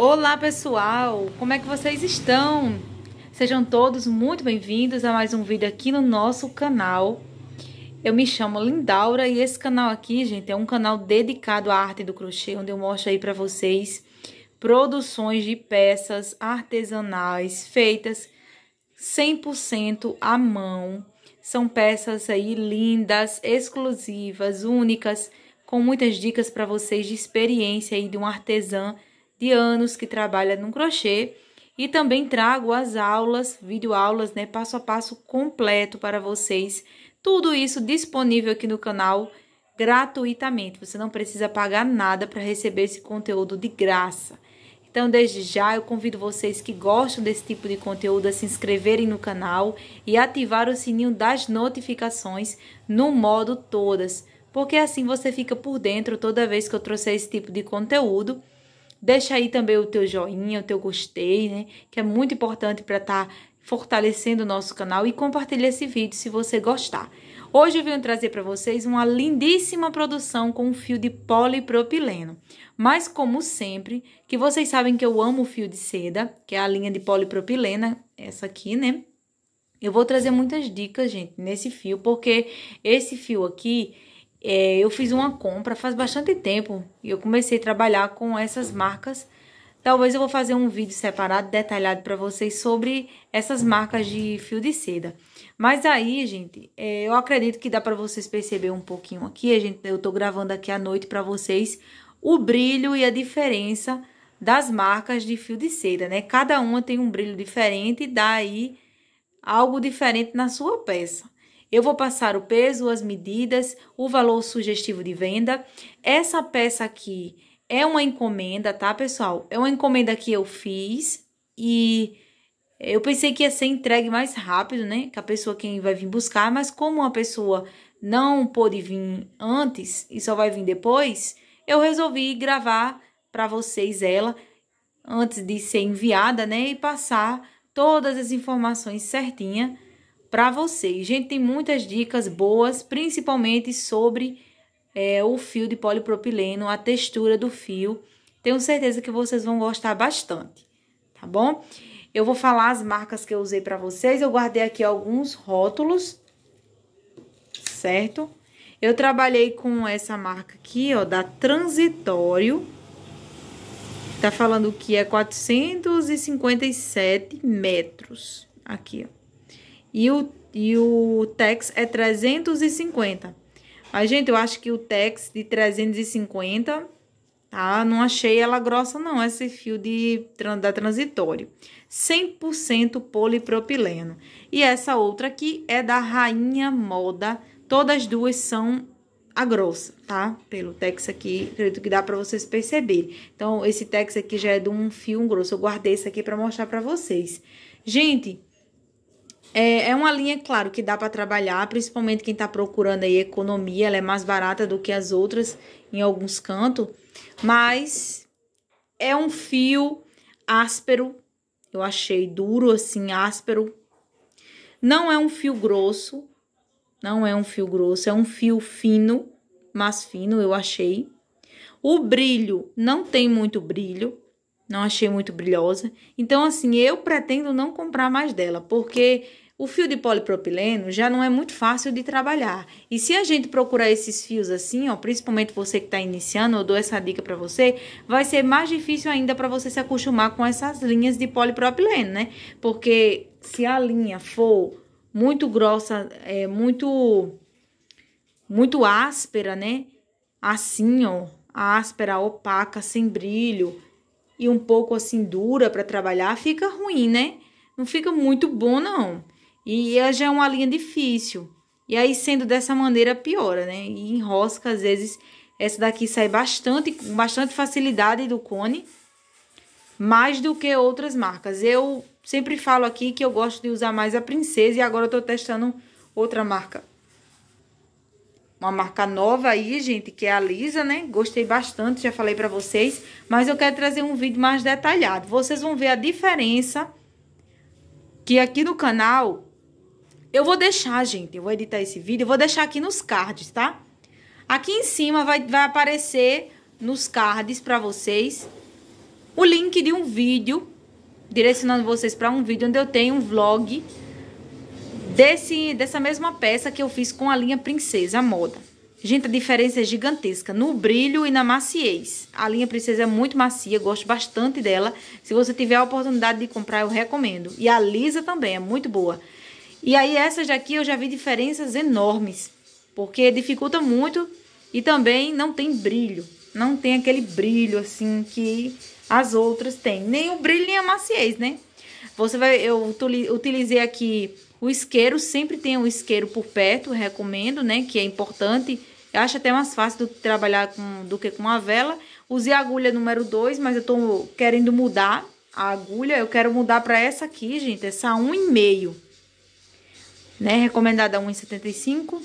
Olá, pessoal! Como é que vocês estão? Sejam todos muito bem-vindos a mais um vídeo aqui no nosso canal. Eu me chamo Lindaura e esse canal aqui, gente, é um canal dedicado à arte do crochê, onde eu mostro aí para vocês produções de peças artesanais feitas 100% à mão. São peças aí lindas, exclusivas, únicas, com muitas dicas para vocês de experiência aí de um artesã de anos que trabalha no crochê e também trago as aulas, videoaulas, né, passo a passo completo para vocês. Tudo isso disponível aqui no canal gratuitamente. Você não precisa pagar nada para receber esse conteúdo de graça. Então, desde já, eu convido vocês que gostam desse tipo de conteúdo a se inscreverem no canal e ativar o sininho das notificações no modo todas, porque assim você fica por dentro toda vez que eu trouxer esse tipo de conteúdo Deixa aí também o teu joinha, o teu gostei, né? Que é muito importante para estar tá fortalecendo o nosso canal e compartilha esse vídeo se você gostar. Hoje eu vim trazer para vocês uma lindíssima produção com fio de polipropileno. Mas como sempre, que vocês sabem que eu amo o fio de seda, que é a linha de polipropilena, essa aqui, né? Eu vou trazer muitas dicas, gente, nesse fio, porque esse fio aqui, é, eu fiz uma compra faz bastante tempo e eu comecei a trabalhar com essas marcas. Talvez eu vou fazer um vídeo separado, detalhado para vocês sobre essas marcas de fio de seda. Mas aí, gente, é, eu acredito que dá para vocês perceber um pouquinho aqui. A gente, eu tô gravando aqui à noite para vocês o brilho e a diferença das marcas de fio de seda, né? Cada uma tem um brilho diferente e dá aí algo diferente na sua peça. Eu vou passar o peso, as medidas, o valor sugestivo de venda. Essa peça aqui é uma encomenda, tá, pessoal? É uma encomenda que eu fiz e eu pensei que ia ser entregue mais rápido, né? Que a pessoa quem vai vir buscar, mas como a pessoa não pôde vir antes e só vai vir depois, eu resolvi gravar para vocês ela antes de ser enviada, né? E passar todas as informações certinha para vocês. Gente, tem muitas dicas boas, principalmente sobre é, o fio de polipropileno, a textura do fio. Tenho certeza que vocês vão gostar bastante, tá bom? Eu vou falar as marcas que eu usei para vocês. Eu guardei aqui alguns rótulos, certo? Eu trabalhei com essa marca aqui, ó, da Transitório. Tá falando que é 457 metros. Aqui, ó e o, e o tax é 350. Mas, gente, eu acho que o tax de 350, tá? Não achei ela grossa, não, esse fio de, da transitório. 100% polipropileno. E essa outra aqui é da Rainha Moda. Todas duas são a grossa, tá? Pelo tex aqui, acredito que dá para vocês perceberem. Então, esse tex aqui já é de um fio grosso. Eu guardei esse aqui para mostrar para vocês. Gente, é, é uma linha, claro, que dá para trabalhar, principalmente quem está procurando aí economia, ela é mais barata do que as outras em alguns cantos, mas é um fio áspero, eu achei duro assim, áspero. Não é um fio grosso, não é um fio grosso, é um fio fino, mais fino eu achei. O brilho não tem muito brilho, não achei muito brilhosa. Então, assim, eu pretendo não comprar mais dela, porque o fio de polipropileno já não é muito fácil de trabalhar. E se a gente procurar esses fios assim, ó, principalmente você que está iniciando, eu dou essa dica para você, vai ser mais difícil ainda para você se acostumar com essas linhas de polipropileno, né? Porque se a linha for muito grossa, é muito muito áspera, né? Assim, ó, áspera, opaca, sem brilho, e um pouco assim dura para trabalhar, fica ruim, né? Não fica muito bom, não. E já é uma linha difícil. E aí, sendo dessa maneira, piora, né? E enrosca, às vezes, essa daqui sai bastante, com bastante facilidade do cone, mais do que outras marcas. Eu sempre falo aqui que eu gosto de usar mais a Princesa e agora eu tô testando outra marca uma marca nova aí, gente, que é a Lisa, né? Gostei bastante, já falei pra vocês. Mas eu quero trazer um vídeo mais detalhado. Vocês vão ver a diferença que aqui no canal... Eu vou deixar, gente, eu vou editar esse vídeo, eu vou deixar aqui nos cards, tá? Aqui em cima vai, vai aparecer nos cards pra vocês o link de um vídeo, direcionando vocês pra um vídeo onde eu tenho um vlog desse, dessa mesma peça que eu fiz com a linha Princesa Moda. Gente, a diferença é gigantesca no brilho e na maciez. A linha Princesa é muito macia, gosto bastante dela. Se você tiver a oportunidade de comprar, eu recomendo. E a lisa também, é muito boa. E aí essas daqui eu já vi diferenças enormes, porque dificulta muito e também não tem brilho. Não tem aquele brilho assim que as outras têm. Nem o brilho nem a maciez, né? Você vai, eu utilizei aqui o isqueiro, sempre tem um isqueiro por perto, recomendo, né? Que é importante. Eu acho até mais fácil do que trabalhar com, do que com a vela. Usei a agulha número 2, mas eu tô querendo mudar a agulha. Eu quero mudar para essa aqui, gente, essa 1,5. Né? Recomendada 1,75,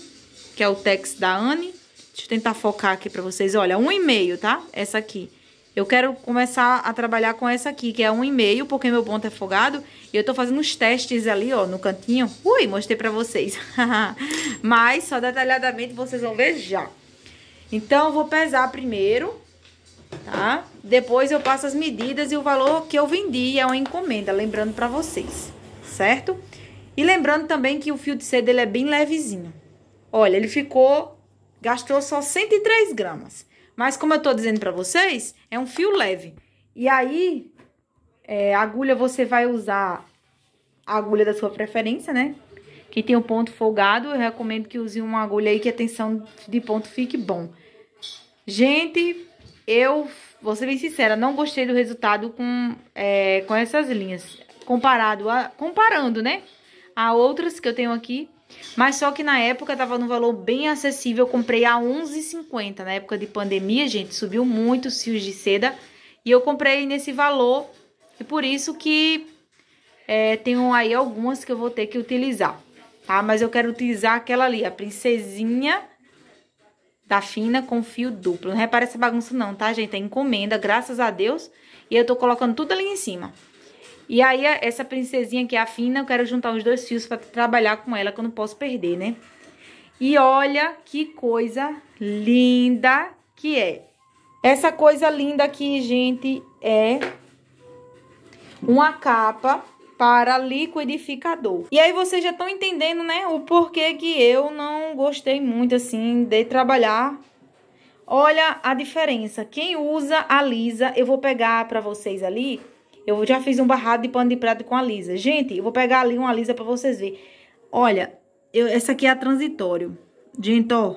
que é o Tex da Anne. Deixa eu tentar focar aqui para vocês. Olha, 1,5, tá? Essa aqui. Eu quero começar a trabalhar com essa aqui, que é 1,5, porque meu ponto é folgado. E eu tô fazendo uns testes ali, ó, no cantinho. Ui, mostrei pra vocês. Mas só detalhadamente vocês vão ver já. Então, eu vou pesar primeiro, tá? Depois eu passo as medidas e o valor que eu vendi é uma encomenda, lembrando pra vocês, certo? E lembrando também que o fio de seda, ele é bem levezinho. Olha, ele ficou... Gastou só 103 gramas. Mas como eu tô dizendo pra vocês, é um fio leve. E aí, é, agulha você vai usar a agulha da sua preferência, né? Quem tem o um ponto folgado, eu recomendo que use uma agulha aí que a tensão de ponto fique bom. Gente, eu vou ser bem sincera, não gostei do resultado com, é, com essas linhas. Comparado a, comparando, né? A outras que eu tenho aqui, mas só que na época tava num valor bem acessível, eu comprei a 11,50. Na época de pandemia, gente, subiu muito os fios de seda. E eu comprei nesse valor. E por isso que é, tenho aí algumas que eu vou ter que utilizar, tá? Mas eu quero utilizar aquela ali, a princesinha da fina com fio duplo. Não repara essa bagunça não, tá, gente? É encomenda, graças a Deus. E eu tô colocando tudo ali em cima. E aí, essa princesinha que é a fina, eu quero juntar os dois fios pra trabalhar com ela, que eu não posso perder, né? E olha que coisa linda que é. Essa coisa linda aqui, gente, é uma capa para liquidificador. E aí vocês já estão entendendo, né, o porquê que eu não gostei muito, assim, de trabalhar. Olha a diferença. Quem usa a lisa, eu vou pegar para vocês ali eu já fiz um barrado de pano de prato com a lisa. Gente, eu vou pegar ali uma lisa pra vocês verem. Olha, eu, essa aqui é a transitório. Gente, ó.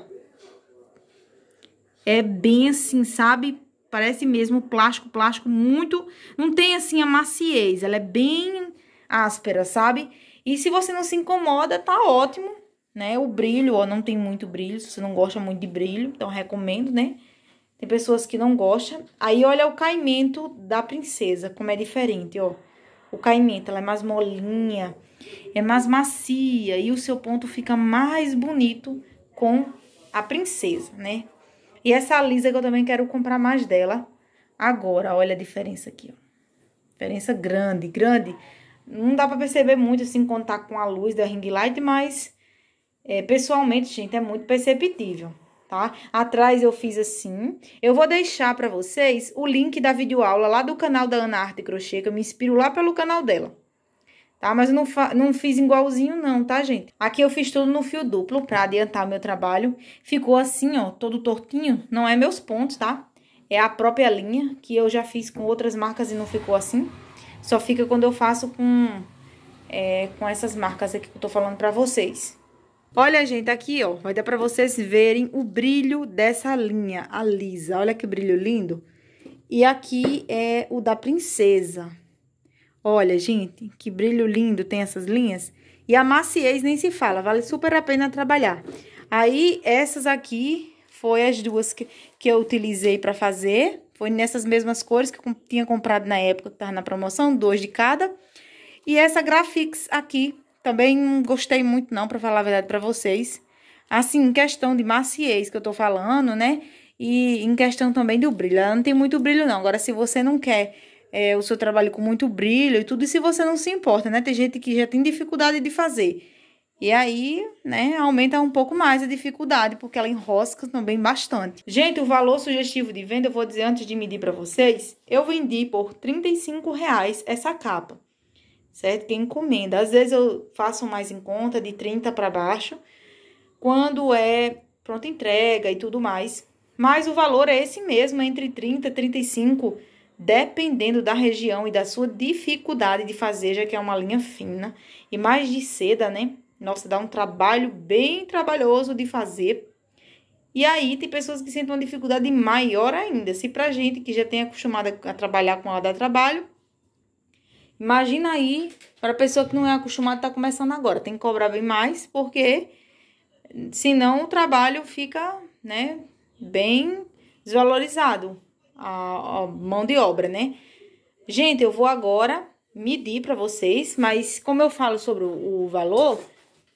É bem assim, sabe? Parece mesmo plástico, plástico muito... Não tem assim a maciez, ela é bem áspera, sabe? E se você não se incomoda, tá ótimo, né? O brilho, ó, não tem muito brilho, se você não gosta muito de brilho, então recomendo, né? Tem pessoas que não gostam. Aí olha o caimento da princesa, como é diferente, ó. O caimento, ela é mais molinha, é mais macia e o seu ponto fica mais bonito com a princesa, né? E essa lisa que eu também quero comprar mais dela agora. Olha a diferença aqui, ó. Diferença grande, grande. Não dá pra perceber muito, assim, quando tá com a luz da ring light, mas é, pessoalmente, gente, é muito perceptível tá? Atrás eu fiz assim. Eu vou deixar para vocês o link da videoaula lá do canal da Ana Arte Crochê, que eu me inspiro lá pelo canal dela. Tá? Mas não, não fiz igualzinho não, tá, gente? Aqui eu fiz tudo no fio duplo para adiantar o meu trabalho. Ficou assim, ó, todo tortinho. Não é meus pontos, tá? É a própria linha, que eu já fiz com outras marcas e não ficou assim. Só fica quando eu faço com, é, com essas marcas aqui que eu tô falando pra vocês. Olha, gente, aqui, ó, vai dar pra vocês verem o brilho dessa linha, a lisa. Olha que brilho lindo. E aqui é o da princesa. Olha, gente, que brilho lindo tem essas linhas. E a maciez nem se fala, vale super a pena trabalhar. Aí, essas aqui foi as duas que, que eu utilizei pra fazer. Foi nessas mesmas cores que eu tinha comprado na época, que tava na promoção, dois de cada. E essa Grafix aqui, também não gostei muito não, para falar a verdade para vocês. Assim, em questão de maciez que eu tô falando, né? E em questão também do brilho. Ela não tem muito brilho não. Agora, se você não quer é, o seu trabalho com muito brilho e tudo, e se você não se importa, né? Tem gente que já tem dificuldade de fazer. E aí, né, aumenta um pouco mais a dificuldade, porque ela enrosca também bastante. Gente, o valor sugestivo de venda, eu vou dizer antes de medir para vocês, eu vendi por R$35,00 essa capa certo? Que encomenda. Às vezes eu faço mais em conta, de 30 para baixo, quando é pronta entrega e tudo mais. Mas o valor é esse mesmo, entre 30 e 35, dependendo da região e da sua dificuldade de fazer, já que é uma linha fina e mais de seda, né? Nossa, dá um trabalho bem trabalhoso de fazer. E aí tem pessoas que sentem uma dificuldade maior ainda. Se pra gente que já tem acostumado a trabalhar com hora dá trabalho, Imagina aí para a pessoa que não é acostumada está começando agora, tem que cobrar bem mais, porque senão o trabalho fica, né, bem desvalorizado a, a mão de obra, né? Gente, eu vou agora medir para vocês, mas como eu falo sobre o, o valor,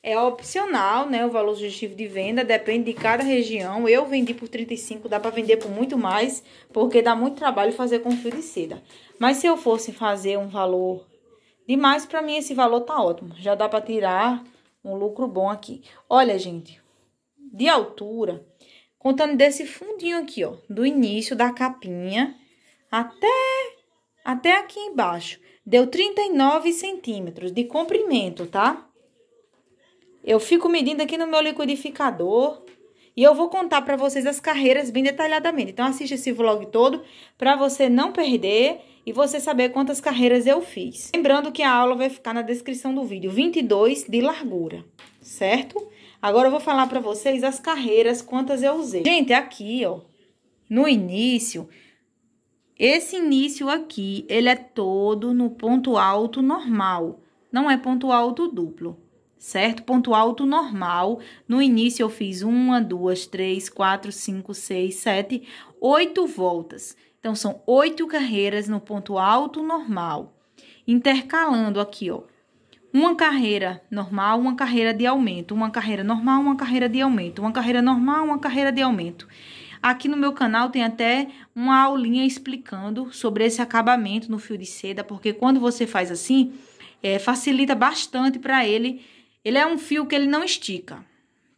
é opcional, né? O valor sugestivo de venda depende de cada região. Eu vendi por 35, dá para vender por muito mais, porque dá muito trabalho fazer com fio de seda. Mas se eu fosse fazer um valor demais, para mim esse valor tá ótimo. Já dá para tirar um lucro bom aqui. Olha, gente, de altura, contando desse fundinho aqui, ó, do início da capinha até até aqui embaixo, deu 39 centímetros de comprimento, tá? Eu fico medindo aqui no meu liquidificador e eu vou contar para vocês as carreiras bem detalhadamente. Então, assiste esse vlog todo para você não perder e você saber quantas carreiras eu fiz. Lembrando que a aula vai ficar na descrição do vídeo, 22 de largura, certo? Agora eu vou falar para vocês as carreiras, quantas eu usei. Gente, aqui, ó, no início, esse início aqui, ele é todo no ponto alto normal, não é ponto alto duplo certo? Ponto alto normal. No início, eu fiz uma, duas, três, quatro, cinco, seis, sete, oito voltas. Então, são oito carreiras no ponto alto normal. Intercalando aqui, ó. Uma carreira normal, uma carreira de aumento, uma carreira normal, uma carreira de aumento, uma carreira normal, uma carreira de aumento. Aqui no meu canal tem até uma aulinha explicando sobre esse acabamento no fio de seda, porque quando você faz assim, é, facilita bastante para ele ele é um fio que ele não estica,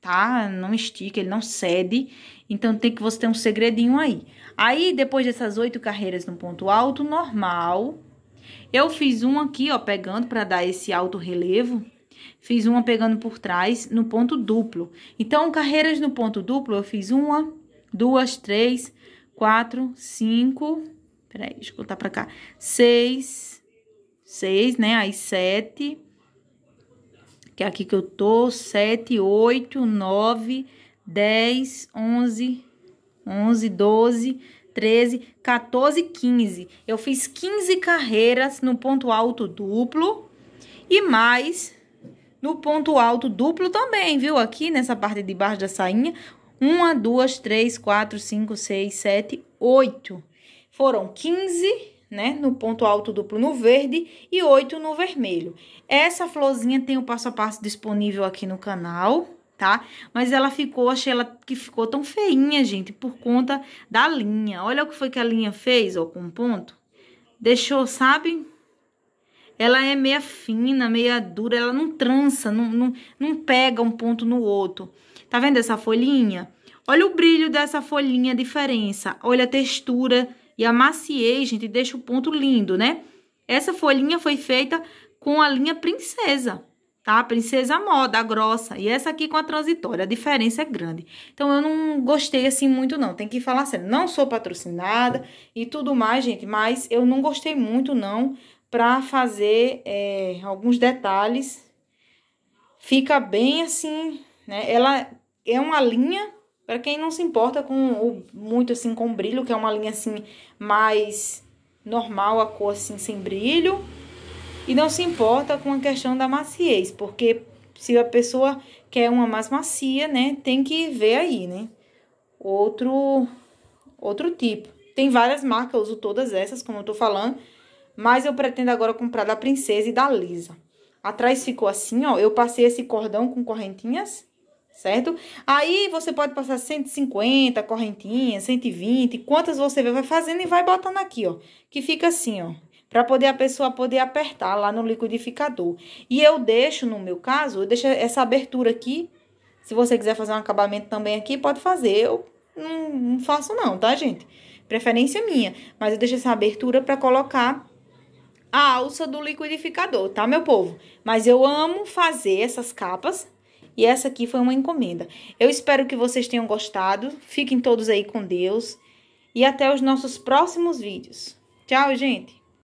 tá? Não estica, ele não cede. Então, tem que você ter um segredinho aí. Aí, depois dessas oito carreiras no ponto alto, normal. Eu fiz um aqui, ó, pegando para dar esse alto relevo. Fiz uma pegando por trás no ponto duplo. Então, carreiras no ponto duplo, eu fiz uma, duas, três, quatro, cinco... Peraí, deixa eu voltar pra cá. Seis, seis, né? Aí, sete que é aqui que eu tô, 7, 8, 9, 10, 11, 11, 12, 13, 14, 15. Eu fiz 15 carreiras no ponto alto duplo e mais no ponto alto duplo também, viu? Aqui nessa parte de baixo da sainha, 1, 2, 3, 4, 5, 6, 7, 8. Foram 15 carreiras né? No ponto alto duplo no verde e oito no vermelho. Essa florzinha tem o passo a passo disponível aqui no canal, tá? Mas ela ficou, achei ela que ficou tão feinha, gente, por conta da linha. Olha o que foi que a linha fez, ó, com ponto. Deixou, sabe? Ela é meia fina, meia dura, ela não trança, não, não, não pega um ponto no outro. Tá vendo essa folhinha? Olha o brilho dessa folhinha, a diferença. Olha a textura e amaciei, gente, deixa o ponto lindo, né? Essa folhinha foi feita com a linha princesa, tá? Princesa moda, grossa. E essa aqui com a transitória, a diferença é grande. Então, eu não gostei assim muito, não. Tem que falar sério. Não sou patrocinada e tudo mais, gente. Mas eu não gostei muito, não, pra fazer é, alguns detalhes. Fica bem assim, né? Ela é uma linha para quem não se importa com o, muito assim com brilho, que é uma linha assim mais normal, a cor assim sem brilho, e não se importa com a questão da maciez, porque se a pessoa quer uma mais macia, né, tem que ver aí, né? Outro outro tipo. Tem várias marcas, eu uso todas essas, como eu tô falando, mas eu pretendo agora comprar da Princesa e da Lisa. Atrás ficou assim, ó, eu passei esse cordão com correntinhas certo? Aí você pode passar 150 correntinhas, 120, quantas você vai fazendo e vai botando aqui, ó, que fica assim, ó, para poder a pessoa poder apertar lá no liquidificador. E eu deixo, no meu caso, eu deixo essa abertura aqui. Se você quiser fazer um acabamento também aqui, pode fazer. Eu não, não faço não, tá, gente? Preferência minha. Mas eu deixo essa abertura para colocar a alça do liquidificador, tá, meu povo? Mas eu amo fazer essas capas e essa aqui foi uma encomenda. Eu espero que vocês tenham gostado. Fiquem todos aí com Deus. E até os nossos próximos vídeos. Tchau, gente!